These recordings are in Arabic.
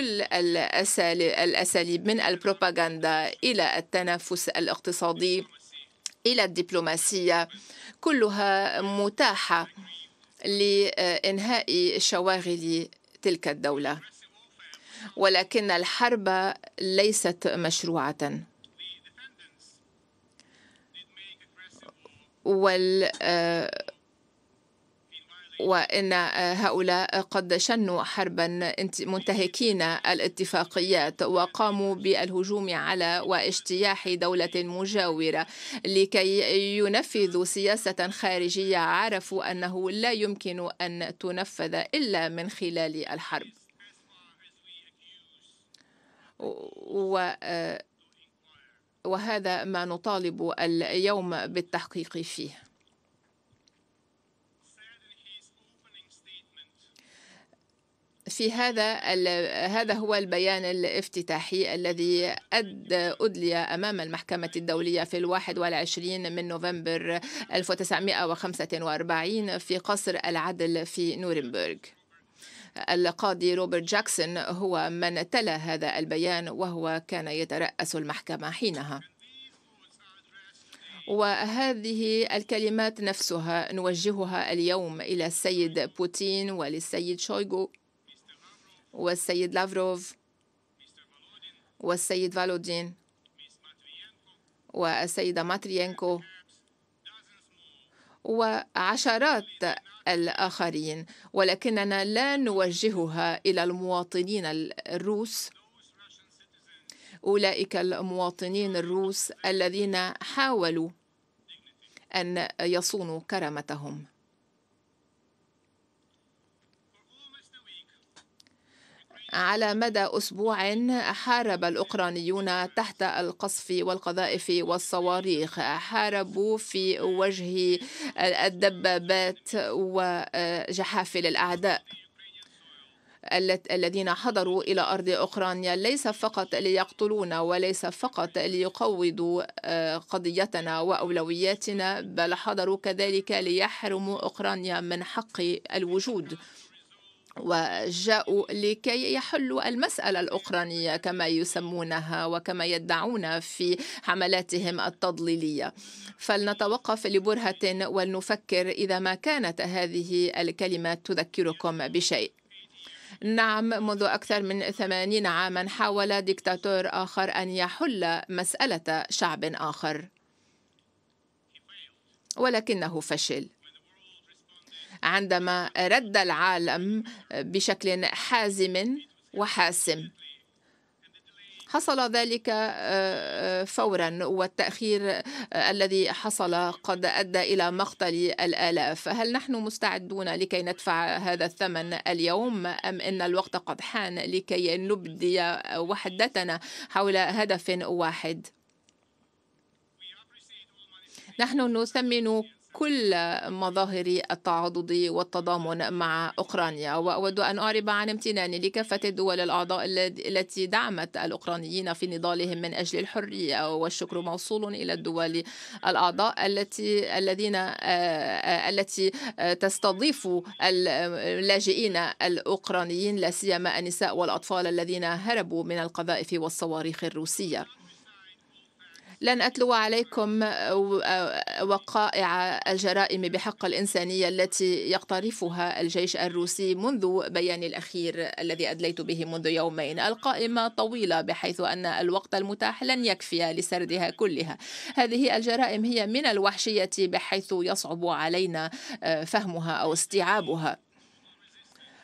كل الأساليب من البروباغندا إلى التنافس الاقتصادي إلى الدبلوماسية كلها متاحة لإنهاء شواغل تلك الدولة ولكن الحرب ليست مشروعة وال آه، وان آه، هؤلاء قد شنوا حربا منتهكين الاتفاقيات وقاموا بالهجوم على واجتياح دوله مجاوره لكي ينفذوا سياسه خارجيه عرفوا انه لا يمكن ان تنفذ الا من خلال الحرب و آه، وهذا ما نطالب اليوم بالتحقيق فيه في هذا هذا هو البيان الافتتاحي الذي أدلي أمام المحكمة الدولية في الواحد والعشرين من نوفمبر 1945 في قصر العدل في نورنبرغ القاضي روبرت جاكسون هو من تلا هذا البيان وهو كان يترأس المحكمة حينها وهذه الكلمات نفسها نوجهها اليوم إلى السيد بوتين وللسيد شويغو والسيد لافروف والسيد فالودين والسيدة ماتريينكو وعشرات الآخرين ولكننا لا نوجهها إلى المواطنين الروس أولئك المواطنين الروس الذين حاولوا أن يصونوا كرامتهم على مدى أسبوع حارب الأوكرانيون تحت القصف والقذائف والصواريخ حاربوا في وجه الدبابات وجحافل الأعداء الذين حضروا إلى أرض أوكرانيا ليس فقط ليقتلونا وليس فقط ليقوضوا آه، قضيتنا وأولوياتنا بل حضروا كذلك ليحرموا أوكرانيا من حق الوجود وجاءوا لكي يحلوا المسألة الأوكرانية كما يسمونها وكما يدعون في حملاتهم التضليلية فلنتوقف لبرهة ولنفكر إذا ما كانت هذه الكلمات تذكركم بشيء نعم منذ أكثر من ثمانين عاما حاول ديكتاتور آخر أن يحل مسألة شعب آخر ولكنه فشل عندما رد العالم بشكل حازم وحاسم حصل ذلك آه، آه، فورا والتأخير آه، الذي حصل قد أدى إلى مقتل الآلاف هل نحن مستعدون لكي ندفع هذا الثمن اليوم أم أن الوقت قد حان لكي نبدي وحدتنا حول هدف واحد؟ نحن نثمن كل مظاهر التعاضد والتضامن مع أوكرانيا وأود أن أعرب عن امتناني لكافة الدول الأعضاء التي دعمت الأوكرانيين في نضالهم من أجل الحرية والشكر موصول إلى الدول الأعضاء التي الذين آه، التي تستضيف اللاجئين الأوكرانيين لا سيما النساء والأطفال الذين هربوا من القذائف والصواريخ الروسية لن أتلو عليكم آه، آه، وقائع الجرائم بحق الإنسانية التي يقترفها الجيش الروسي منذ بياني الأخير الذي أدليت به منذ يومين القائمة طويلة بحيث أن الوقت المتاح لن يكفي لسردها كلها هذه الجرائم هي من الوحشية بحيث يصعب علينا آه، فهمها أو استيعابها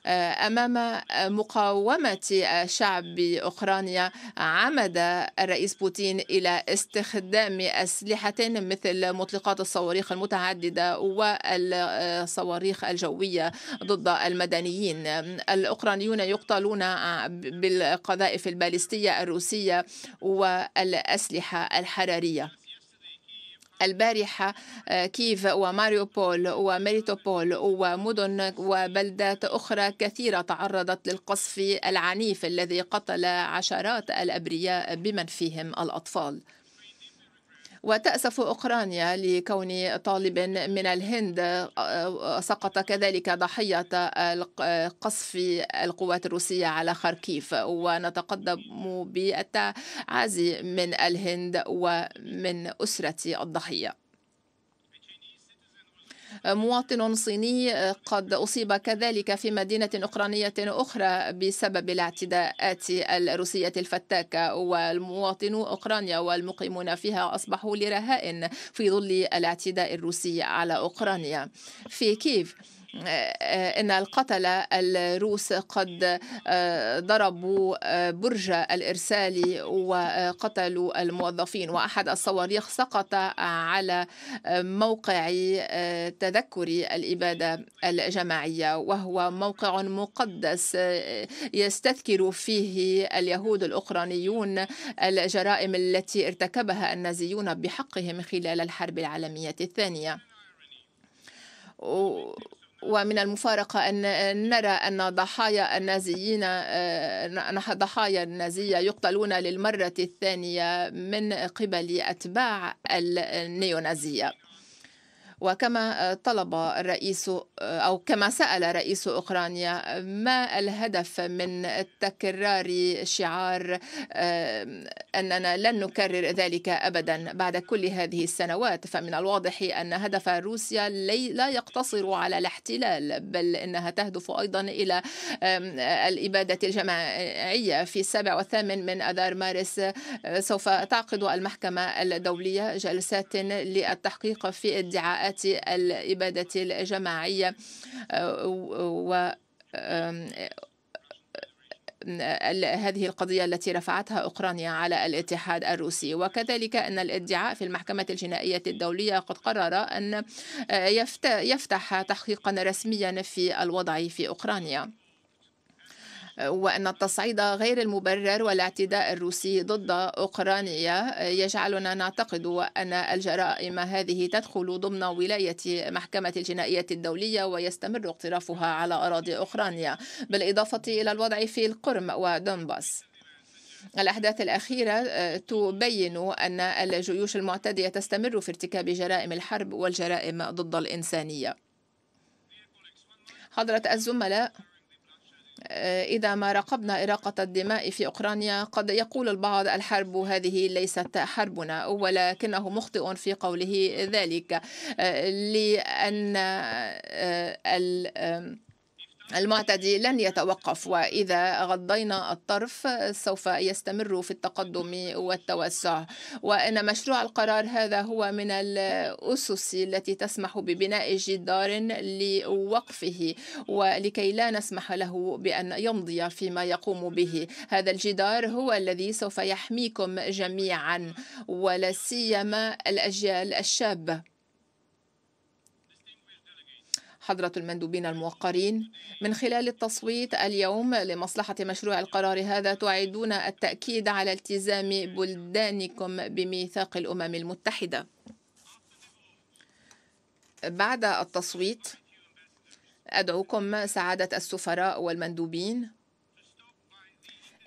آه، أمام آه، مقاومة آه، شعب أوكرانيا عمد الرئيس بوتين إلى استخدام أسلحة مثل مطلقات الصواريخ المتعددة والصواريخ الجوية ضد المدنيين الأوكرانيون يقتلون بالقذائف البالستية الروسية والأسلحة الحرارية البارحة آه، كييف وماريوبول وميريتوبول ومدن وبلدات أخرى كثيرة تعرضت للقصف العنيف الذي قتل عشرات الأبرياء بمن فيهم الأطفال وتأسف أوكرانيا لكون طالب من الهند آه، آه، سقط كذلك ضحية قصف القوات الروسية على خركيف ونتقدم بالتعازي من الهند ومن أسرة الضحية مواطن صيني آه، قد أصيب كذلك في مدينة أوكرانية أخرى بسبب الاعتداءات الروسية الفتاكة والمواطنو أوكرانيا والمقيمون فيها أصبحوا لرهائن في ظل الاعتداء الروسي على أوكرانيا في كييف آه، ان القتله الروس قد آه، ضربوا آه، برج الارسال وقتلوا الموظفين واحد الصواريخ سقط على موقع تذكر الاباده الجماعيه وهو موقع مقدس يستذكر فيه اليهود الاوكرانيون الجرائم التي ارتكبها النازيون بحقهم خلال الحرب العالميه الثانيه ومن المفارقة أن نرى أن ضحايا النازيين أن ضحايا النازية يقتلون للمرة الثانية من قبل أتباع النيونازية وكما آه، طلب الرئيس آه، أو كما سأل رئيس أوكرانيا آه، ما الهدف من تكرار شعار أننا لن نكرر ذلك أبدا بعد كل هذه السنوات فمن الواضح أن هدف روسيا لا يقتصر على الاحتلال بل إنها تهدف أيضا إلى الإبادة الجماعية في السابع والثامن من أذار مارس سوف تعقد المحكمة الدولية جلسات للتحقيق في ادعاءات طبيعة الإبادة الجماعية آه، و هذه القضية التي رفعتها أوكرانيا على الاتحاد الروسي وكذلك أن الادعاء في المحكمة الجنائية الدولية قد قرر أن آه، يفتح تحقيقا رسميا في الوضع في أوكرانيا وأن التصعيد غير المبرر والاعتداء الروسي ضد أوكرانيا يجعلنا نعتقد أن الجرائم هذه تدخل ضمن ولاية محكمة الجنائية الدولية ويستمر اقترافها على أراضي أوكرانيا بالإضافة إلى الوضع في القرم ودونباس الأحداث الأخيرة آه، تبين أن الجيوش المعتدية تستمر في ارتكاب جرائم الحرب والجرائم ضد الإنسانية حضرة الزملاء آه، إذا ما راقبنا إراقة الدماء في أوكرانيا قد يقول البعض الحرب هذه ليست حربنا ولكنه مخطئ في قوله ذلك آه، لأن آه، المعتدي لن يتوقف وإذا غضينا الطرف سوف يستمر في التقدم والتوسع وإن مشروع القرار هذا هو من الأسس التي تسمح ببناء جدار لوقفه ولكي لا نسمح له بأن يمضي فيما يقوم به هذا الجدار هو الذي سوف يحميكم جميعا ولا سيما الأجيال الشابة حضرة المندوبين الموقرين من خلال التصويت اليوم لمصلحة مشروع القرار هذا تعيدون التأكيد على التزام بلدانكم بميثاق الأمم المتحدة بعد التصويت أدعوكم سعادة السفراء والمندوبين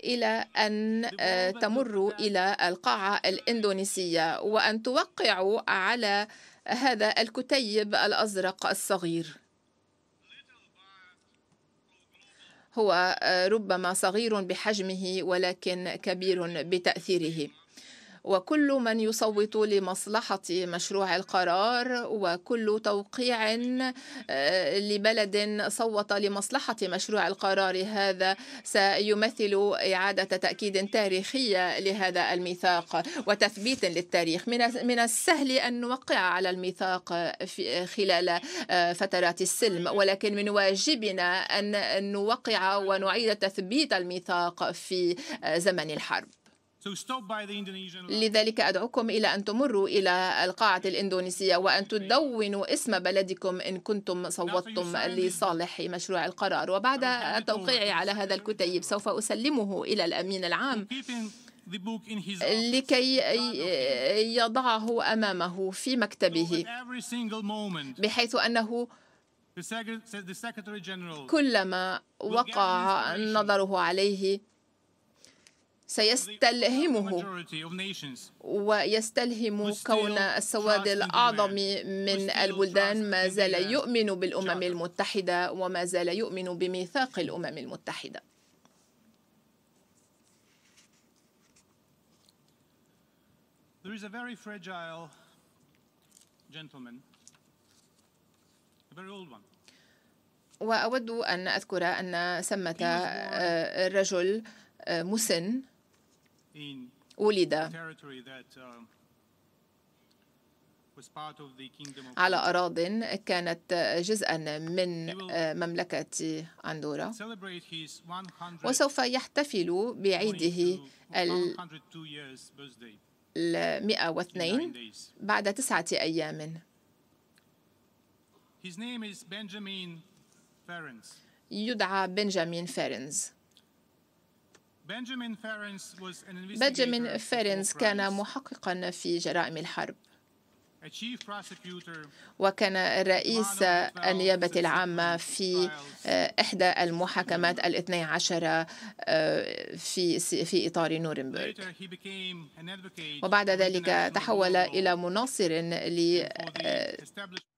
إلى أن آه، تمروا إلى القاعة الإندونيسية وأن توقعوا على هذا الكتيب الأزرق الصغير هو آه، ربما صغير بحجمه ولكن كبير بتاثيره وكل من يصوت لمصلحة مشروع القرار وكل توقيع آه، لبلد صوت لمصلحة مشروع القرار هذا سيمثل إعادة تأكيد تاريخية لهذا الميثاق وتثبيت للتاريخ من السهل أن نوقع على الميثاق خلال آه، فترات السلم ولكن من واجبنا أن نوقع ونعيد تثبيت الميثاق في آه، زمن الحرب لذلك أدعوكم إلى أن تمروا إلى القاعة الإندونيسية وأن تدونوا اسم بلدكم إن كنتم صوتتم لصالح مشروع القرار وبعد التوقيع على هذا الكتيب سوف أسلمه إلى الأمين العام لكي يضعه أمامه في مكتبه بحيث أنه كلما وقع نظره عليه سيستلهمه ويستلهم كون السواد الأعظم من البلدان ما زال يؤمن بالأمم المتحدة وما زال يؤمن بميثاق الأمم المتحدة There is a very fragile gentleman, very old one. وأود أن أذكر أن ثمة آه، رجل آه، مسن ولد uh, على أراض كانت آه، جزءا من آه، مملكة أندورا وسوف يحتفل بعيده ال 102 بعد تسعة أيام يدعى بنجامين فيرنز بنجامين فيرنس كان محققا في جرائم الحرب وكان رئيس النيابة العامة في آه، إحدى المحاكمات الاثني عشر آه، في في إطار نورنبرغ وبعد ذلك تحول إلى مناصر ل